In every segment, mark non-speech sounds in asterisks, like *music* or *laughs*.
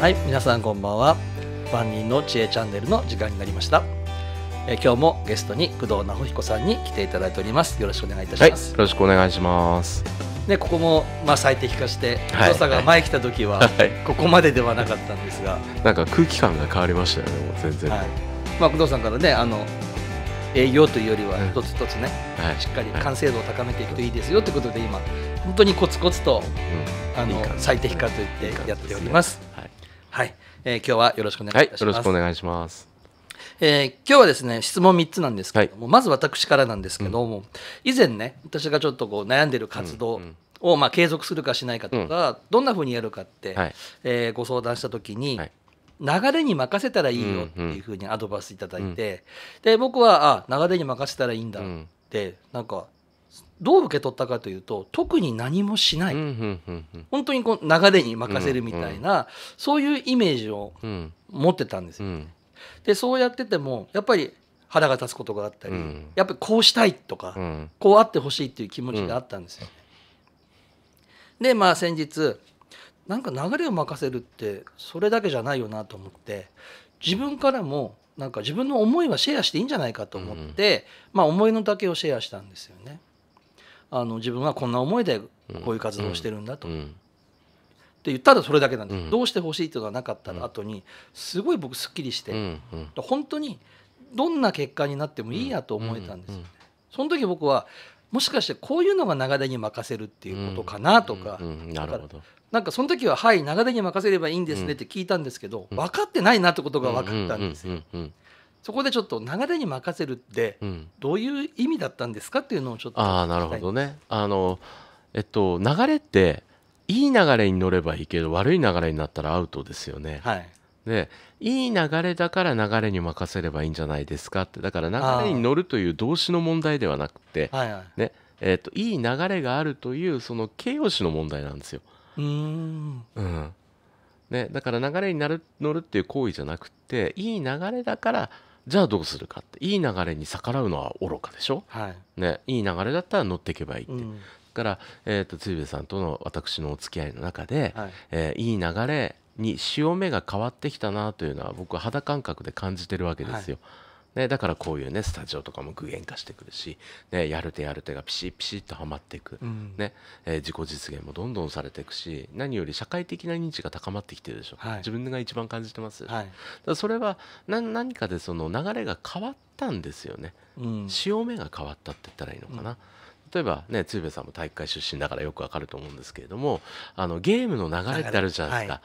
はい皆さんこんばんは万人の知恵チャンネルの時間になりましたえ今日もゲストに工藤直彦さんに来ていただいておりますよろしくお願いいたします、はい、よろしくお願いしますでここもまあ最適化して工藤さんが前来た時は、はい、ここまでではなかったんですが、はい、なんか空気感が変わりましたよねもう全然、はい、まあ工藤さんからねあの営業というよりは一つ一つね、はい、しっかり完成度を高めていくといいですよということで今本当にコツコツと、うん、あの最適化といってやっております、ねはい、はい、えー、今日はよろしくお願いします。はい、よろしくお願いします。えー、今日はですね質問3つなんですけども、はい、まず私からなんですけども、うん、以前ね私がちょっとこう悩んでる活動を、まあ、継続するかしないかとか、うん、どんなふうにやるかって、はい、えー、ご相談した時に、はい、流れに任せたらいいよっていうふうにアドバイスいただいて、うんうん、で僕はあ流れに任せたらいいんだって、うん、なんかどう受け取ったかというと特に何もしない、本当にこう流れに任せるみたいな、そういうイメージを持ってたんですよ、でそうやっててもやっぱり腹が立つことがあったり、やっぱりこうしたいとか、こうあってほしいっていう気持ちがあったんですよ、でまあ先日なんか流れを任せるってそれだけじゃないよなと思って自分からもなんか自分の思いはシェアしていいんじゃないかと思って、まあ思いの丈をシェアしたんですよね。あの自分はこんな思いでこういう活動をしてるんだと。って言ったらそれだけなんです、どうしてほしいというのはなかったら後にすごい僕すっきりして、本当にどんな結果になってもいいやと思えたんです、その時僕はもしかしてこういうのが長手に任せるっていうことかなとか,、なるほどなんかその時は「はい長手に任せればいいんですね」って聞いたんですけど分かってないなってことが分かったんですよ。そこでちょっと流れに任せるってどういう意味だったんですかっていうのをちょっと、ああなるほどねあのえっと流れっていい流れに乗ればいいけど悪い流れになったらアウトですよね。はい、でいい流れだから流れに任せればいいんじゃないですかってだから流れに乗るという動詞の問題ではなくて、はいはい、ねえっといい流れがあるというその形容詞の問題なんですよ。うん、うんね、だから流れになる乗るっていう行為じゃなくていい流れだからじゃあどうするかっていい流れに逆らうのは愚かでしょ、はい、ね、いい流れだったら乗っていけばいいって、うん、から、えーと、と鶴さんとの私のお付き合いの中で、はいえー、いい流れに潮目が変わってきたなというのは僕は肌感覚で感じてるわけですよ。はいね、だからこういうねスタジオとかも具現化してくるし、ね、やる手やる手がピシッピシッとはまっていく、うん、ねえー、自己実現もどんどんされていくし何より社会的な認知が高まってきてるでしょ、はい、自分が一番感じてます、はい、だそれは何かでその流れが変わったんですよね、うん、潮目が変わったって言ったらいいのかな。うん例えばね鶴瓶さんも大会出身だからよくわかると思うんですけれどもあのゲームの流れってあるじゃないですか、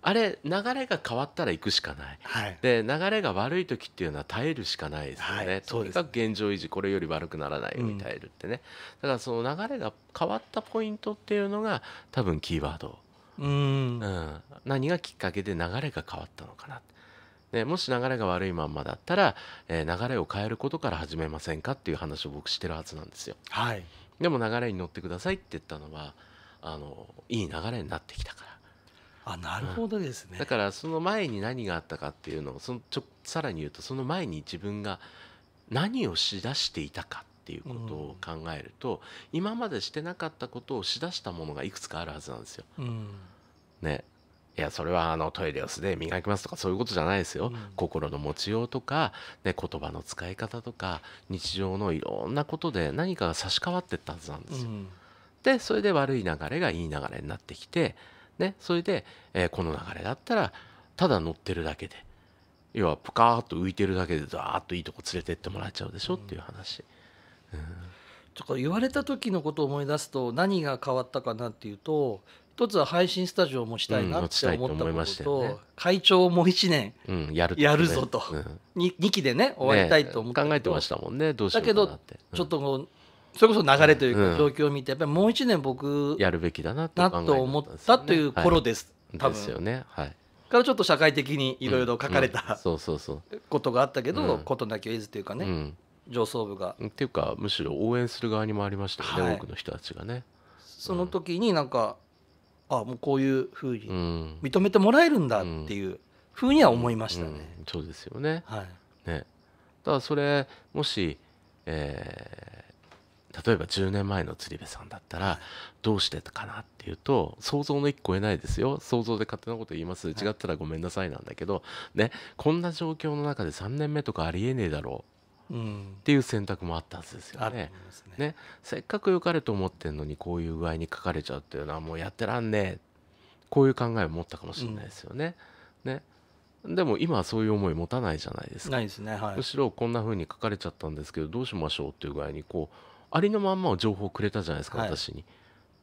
あれ流れが変わったら行くしかない、はい、で流れが悪い時っていうのは耐えるしかないですよね、はい、とにかく現状維持これより悪くならないように耐えるってね、うん、だからその流れが変わったポイントっていうのが多分キーワードうん、うん、何がきっかけで流れが変わったのかなでもし流れが悪いまんまだったら、えー、流れを変えることから始めませんかっていう話を僕してるはずなんですよ、はい、でも流れに乗ってくださいって言ったのはあのいい流れになってきたからあなるほどですね、うん、だからその前に何があったかっていうのをそのちょさらに言うとその前に自分が何をしだしていたかっていうことを考えると、うん、今までしてなかったことをしだしたものがいくつかあるはずなんですよ。うん、ねいやそれはあのトイレを素で磨きますとかそういうことじゃないですよ、うん、心の持ちようとか、ね、言葉の使い方とか日常のいろんなことで何かが差し替わってったはずなんですよ。でそれで悪い流れがいい流れになってきてね、それで、えー、この流れだったらただ乗ってるだけで要はぷかーと浮いてるだけでザーッといいとこ連れてってもらっちゃうでしょっていう話。うん、とか言われた時のことを思い出すと何が変わったかなっていうと一つは配信スタジオを持ちたいなって思ったことと、うんね、会長をもう1年やる,、やるぞと、うん、2, 期でね終わりたいと思って、ね、考えてましたもんねどうしようかなって、だけど、ちょっとそれこそ流れというか状況を見て、やっぱりもう一年僕やるべきだなと思ったという頃です、多分ですよね、はい、からちょっと社会的にいろいろ書かれた、そうそうそうことがあったけどことなきを得ずというかね、上層部が。っていうかむしろ応援する側にもありましたよね、多くの人たちがね。その時になんか、あもうこういうふうに認めてもらえるんだっていうふうには思いましたね。そうですよね,、はい、ねただそれもし、えー、例えば10年前の釣り部さんだったらどうしてたかなっていうと想像の一個えないですよ想像で勝手なこと言います違ったらごめんなさいなんだけど、ね、こんな状況の中で3年目とかありえねえだろううん、っていう選択もあったはずですよね。ね、ね、せっかく良かれと思ってんのにこういう具合に書かれちゃうっていうのはもうやってらんねえこういう考えを持ったかもしれないですよね。うん、ねでも今はそういう思い持たないじゃないですか。ないですね、はい、むしろこんな風に書かれちゃったんですけどどうしましょうっていう具合にこうありのまんまを情報をくれたじゃないですか、はい、私に。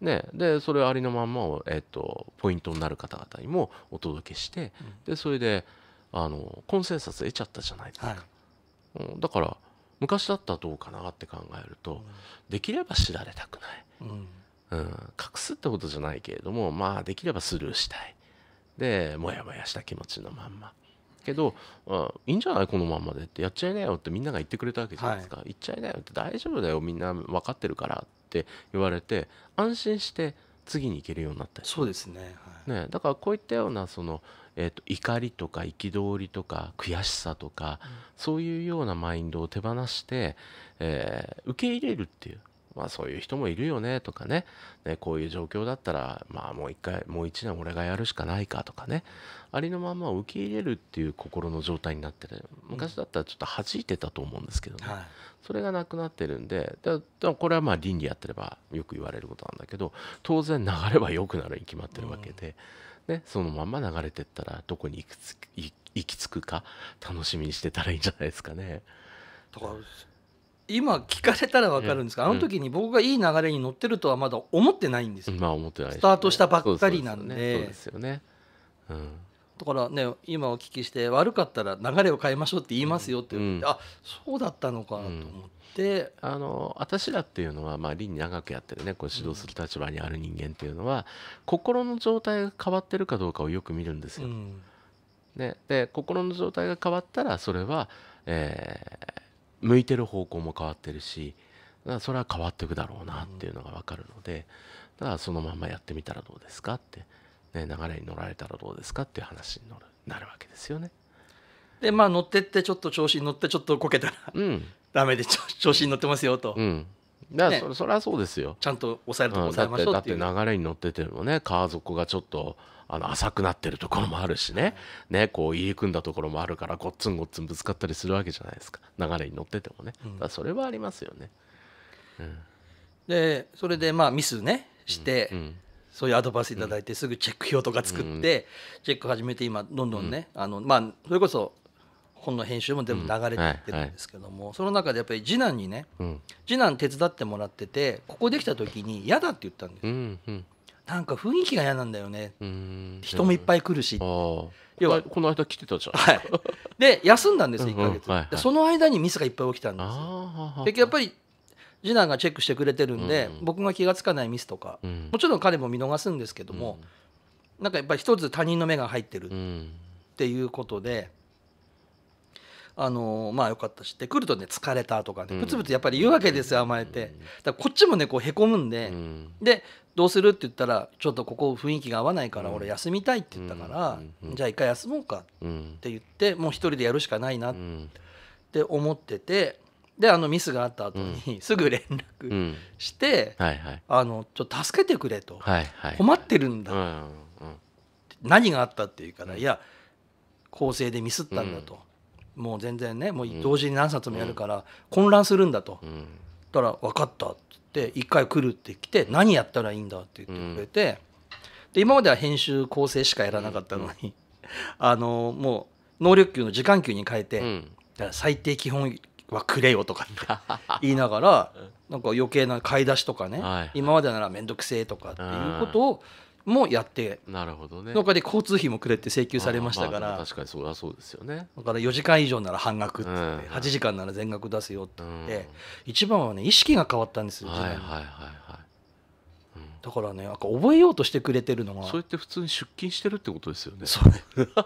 ね、でそれありのまんまを、えー、っと、ポイントになる方々にもお届けして、うん、でそれであのコンセンサス得ちゃったじゃないですか、はい、うん、だから昔だったらどうかなって考えると、うん、できれば知られたくない、うん、うん、隠すってことじゃないけれどもまあできればスルーしたいでモヤモヤした気持ちのまんま、けど、あ、いいんじゃないこのままでってやっちゃいなよってみんなが言ってくれたわけじゃないですか、はい、言っちゃいなよって大丈夫だよみんな分かってるからって言われて安心して次に行けるようになったそうですねはい、ねだからこういったようなその、えーと、と怒りとか憤りとか悔しさとか、うん、そういうようなマインドを手放して、えー、受け入れるっていうまあそういう人もいるよねとかねねこういう状況だったらまあもう一回もう一年俺がやるしかないかとかねありのまま受け入れるっていう心の状態になってる昔だったらちょっと弾いてたと思うんですけどね、はい、それがなくなってるんでだこれはまあ倫理やってればよく言われることなんだけど当然流れは良くなるに決まってるわけで、ね、そのまま流れてったらどこに行き着くか楽しみにしてたらいいんじゃないですかね。か今聞かれたら分かるんですが、あの時に僕がいい流れに乗ってるとはまだ思ってないんですよ、まあ思ってない、ね、スタートしたばっかりなんでそうですよね、うん、だからね今お聞きして悪かったら流れを変えましょうって言いますよって言って、うん、あそうだったのかと思って、うん、あの私らっていうのは、まあ、輪に長くやってるねこう指導する立場にある人間っていうのは、心の状態が変わってるかどうかをよく見るんですよ。ね、で心の状態が変わったらそれは、えー、向いてる方向も変わってるしだからそれは変わっていくだろうなっていうのが分かるのでだからそのままやってみたらどうですかって、ね、流れに乗られたらどうですかっていう話になるわけですよね。でまあ乗ってってちょっと調子に乗ってちょっとこけたら、うん、ダメで調子に乗ってますよと、うん、だからそ,、ね、そりゃそうですよちゃんと抑えるとこ抑えましょうだって流れに乗っててもね川底がちょっとあの浅くなってるところもあるしね,、ねこう入り組んだところもあるからごっつんごっつんぶつかったりするわけじゃないですか流れに乗っててもね、だそれはありますよね、うん、でそれでまあミスねして、うんうんそういうアドバイスいいてすぐチェック表とか作ってチェック始めて今どんどんねあのまあそれこそ本の編集も全部流れていてるんですけども、その中でやっぱり次男にね、次男手伝ってもらっててここできた時に嫌だって言ったんですよ、なんか雰囲気が嫌なんだよね人もいっぱい来るし要はこの間来てたじゃん、で休んだんです1か月、はその間にミスがいっぱい起きたんですでやっぱり次男がチェックしてくれてるんで、僕が気が付かないミスとか、もちろん彼も見逃すんですけども、なんかやっぱり一つ他人の目が入ってるっていうことで、あのまあよかったしで来るとね疲れたとかねぶツぶツやっぱり言うわけですよ甘えてだこっちもねこうへこむんで、でどうするって言ったらちょっとここ雰囲気が合わないから俺休みたいって言ったから、じゃあ一回休もうかって言って、もう一人でやるしかないなって思ってて。であのミスがあった後にすぐ連絡して、あのちょっと助けてくれと、困ってるんだ、何があったっていうから、いや構成でミスったんだと、もう全然ねもう同時に何冊もやるから混乱するんだと、うん、たら「分かった」って一回来るって来て「何やったらいいんだ」って言ってくれて、で今までは編集構成しかやらなかったのに、*laughs* あのもう能力級の時間級に変えて、だから最低基本はくれよとかって *laughs* 言いながらなんか余計な買い出しとかね、今までなら面倒くせえとかっていうことをもやってなるほどねそかで交通費もくれって請求されましたから、まあ、確かにそりゃそうですよねだから4時間以上なら半額ってって、うん、8時間なら全額出すよって言って、うん、一番はね意識が変わったんですよ、はい、はいはいはいはいうん、だからねなんか覚えようとしてくれてるのがそうやって普通に出勤してるってことですよねそれ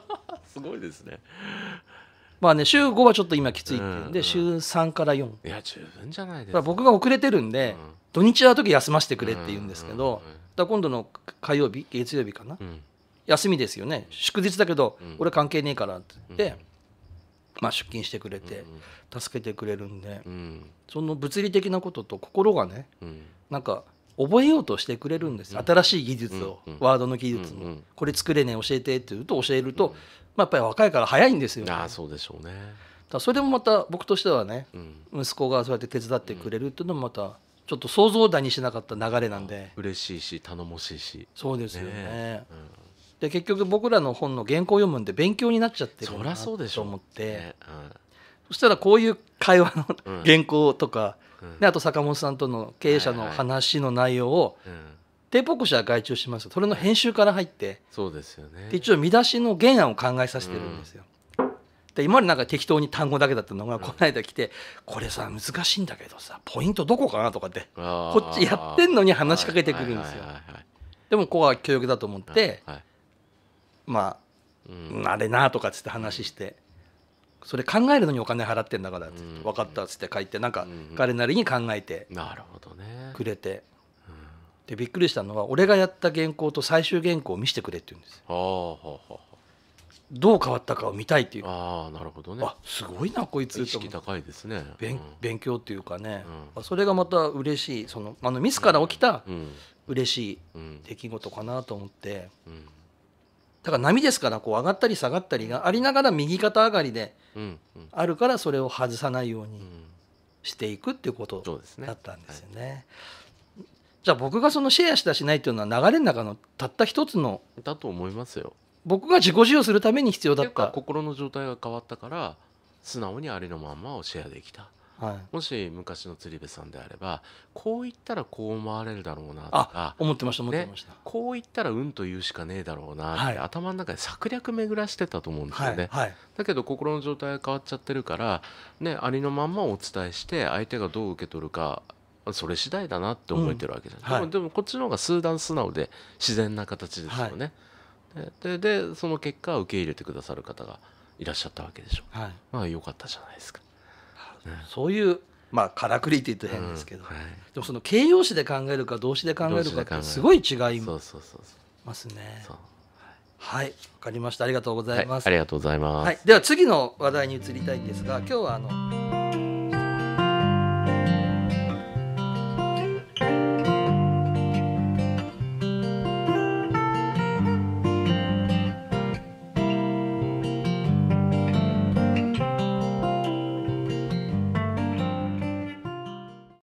*laughs* すごいですねまあね週5はちょっと今きついっていうんで、うん、週3から4いや十分じゃないですか僕が遅れてるんで、うん、土日は時休ませてくれって言うんですけど、だ今度の火曜日月曜日かな、休みですよね祝日だけど、俺関係ねえからって言って、まあ、出勤してくれて、助けてくれるんで、その物理的なことと心がね、うなんか覚えようとしてくれるんです新しい技術を、ワードの技術も、これ作れねえ教えてって言うと教えると、まあ、やっぱり若いから早いんですよ、ね、あそうでしょうねだそれもまた僕としてはね、息子がそうやって手伝ってくれるっていうのもまたちょっと想像だにしなかった流れなんで嬉しいし頼もしいしそうですよねで結局僕らの本の原稿を読むんで勉強になっちゃってるなと思って。そしたらこういう会話の原稿とか、であと坂本さんとの経営者の話の内容を、テープ起こしは外注しますそれの編集から入ってそうですよね一応見出しの原案を考えさせてるんですよ。で今までなんか適当に単語だけだったのがこの間来て「これさ難しいんだけどさポイントどこかな?」とかってこっちやってんのに話しかけてくるんですよ。でもここは教育だと思ってまああれなとかっつって話して。それ考えるのにお金払ってんだからっ分かったっつって書いてなんか彼なりに考えてくれてでびっくりしたのは俺がやった原稿と最終原稿を見せてくれって言うんですどう変わったかを見たいっていうああなるほどねすごいなこいつ意識高いですね勉強っていうかねそれがまた嬉しいそのあのミスから起きた嬉しい出来事かなと思って。うんだから波ですからこう上がったり下がったりがありながら右肩上がりであるからそれを外さないようにしていくっていうことだったんですよね。じゃあ僕がそのシェアしたしないっていうのは流れの中のたった一つのだと思いますよ僕が自己授与するために必要だった心の状態が変わったから素直にありのまんまをシェアできたはい、もし昔の釣り部さんであればこう言ったらこう思われるだろうなとか思ってました思ってました、ね、こう言ったらうんと言うしかねえだろうなって、頭の中で策略巡らしてたと思うんですよね、はいはい、だけど心の状態が変わっちゃってるから、ね、ありのまんまお伝えして相手がどう受け取るかそれ次第だなって思えてるわけじゃない、うんはい、でもこっちの方が数段素直で自然な形ですよね、はい、ででその結果受け入れてくださる方がいらっしゃったわけでしょ、はい、まあよかったじゃないですかそういうまあからくりって言って変ですけど、うんはい、でもその形容詞で考えるか動詞で考えるかってすごい違いますね。はい、わかりました。ありがとうございます。はい、ありがとうございます、はい。では次の話題に移りたいんですが、今日はあの。